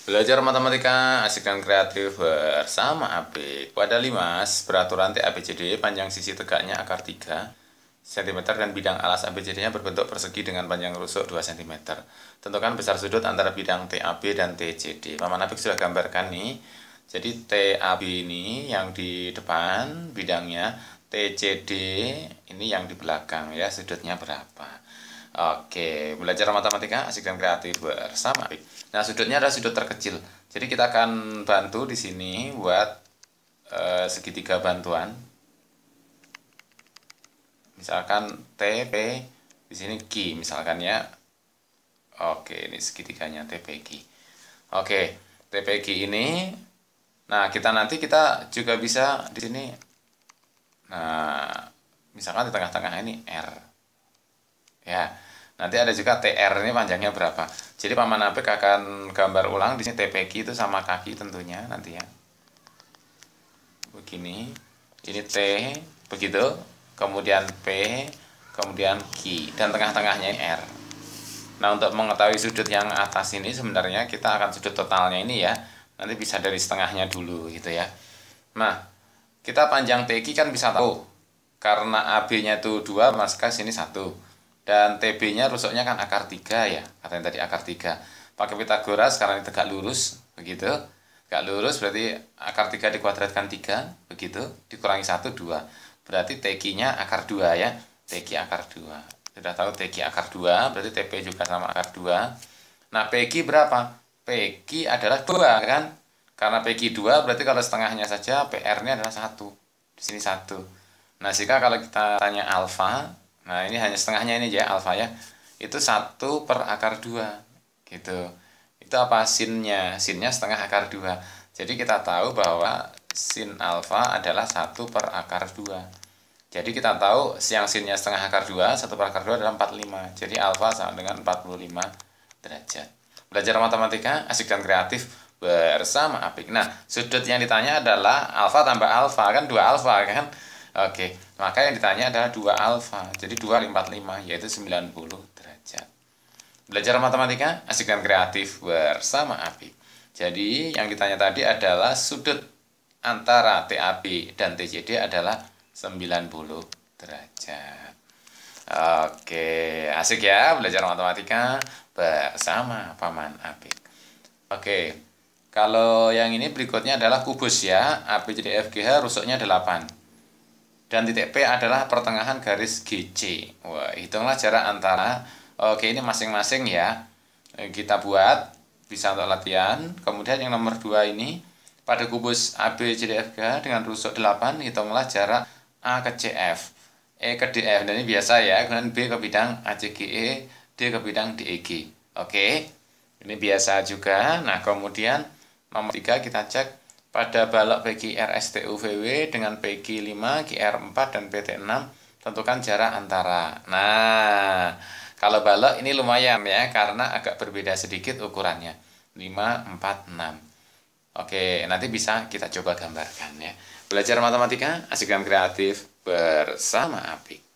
Belajar matematika asik dan kreatif bersama AB. Pada 5, peraturan TABCD panjang sisi tegaknya akar 3 cm dan bidang alas ABCD-nya berbentuk persegi dengan panjang rusuk 2 cm. Tentukan besar sudut antara bidang TAB dan TCD. Paman Apik sudah gambarkan nih. Jadi TAB ini yang di depan bidangnya, TCD ini yang di belakang ya sudutnya berapa. Oke, belajar matematika asik dan kreatif bersama. Nah, sudutnya adalah sudut terkecil. Jadi kita akan bantu di sini buat e, segitiga bantuan. Misalkan TP di sini Q misalkan ya. Oke, ini segitiganya TPQ. Oke, TPQ ini nah kita nanti kita juga bisa di sini nah misalkan di tengah-tengah ini R. Ya. Nanti ada juga TR ini panjangnya berapa. Jadi Paman Apik akan gambar ulang di sini TPG itu sama kaki tentunya nanti ya. Begini. Ini T begitu, kemudian P, kemudian Q dan tengah-tengahnya R. Nah, untuk mengetahui sudut yang atas ini sebenarnya kita akan sudut totalnya ini ya. Nanti bisa dari setengahnya dulu gitu ya. Nah, kita panjang TQ kan bisa tahu karena AB-nya itu 2, maka sini 1 dan TB-nya rusuknya kan akar 3 ya katanya tadi akar 3 pakai Pitagoras karena ini tegak lurus begitu tegak lurus berarti akar 3 dikuadratkan 3 begitu dikurangi 1 2 berarti tq nya akar 2 ya TQ akar 2 sudah tahu TQ akar 2 berarti TP juga sama akar 2 nah PQ berapa? PQ adalah 2 kan karena PQ 2 berarti kalau setengahnya saja PR-nya adalah 1 di sini 1 nah jika kalau kita tanya alfa Nah ini hanya setengahnya ini ya alfa ya. Itu satu per akar dua gitu. Itu apa sinnya? Sinnya setengah akar dua. Jadi kita tahu bahwa sin alfa adalah satu per akar dua. Jadi kita tahu siang sinnya setengah akar dua, satu per akar dua adalah 45. Jadi alfa sama dengan 45 derajat. Belajar matematika asik dan kreatif bersama Apik. Nah, sudut yang ditanya adalah alfa tambah alfa kan dua alfa kan. Oke, maka yang ditanya adalah 2 alfa. Jadi 2 lipat lima, yaitu 90 derajat. Belajar matematika asik dan kreatif bersama Api. Jadi yang ditanya tadi adalah sudut antara TAP dan TCD adalah 90 derajat. Oke, asik ya belajar matematika bersama Paman api. Oke, kalau yang ini berikutnya adalah kubus ya. APJDFGH rusuknya 8 dan titik P adalah pertengahan garis GC. Wah, hitunglah jarak antara oke ini masing-masing ya. Eh, kita buat bisa untuk latihan. Kemudian yang nomor 2 ini pada kubus ABCDFG dengan rusuk 8 hitunglah jarak A ke CF, E ke DF. Dan ini biasa ya. Kemudian B ke bidang ACGE, D ke bidang DEG. Oke. Ini biasa juga. Nah, kemudian nomor 3 kita cek pada balok bagi RSTUVW dengan PG5, GR4, dan PT6 tentukan jarak antara. Nah, kalau balok ini lumayan ya, karena agak berbeda sedikit ukurannya. 5, 4, 6. Oke, nanti bisa kita coba gambarkan ya. Belajar matematika, asik dan kreatif bersama Apik.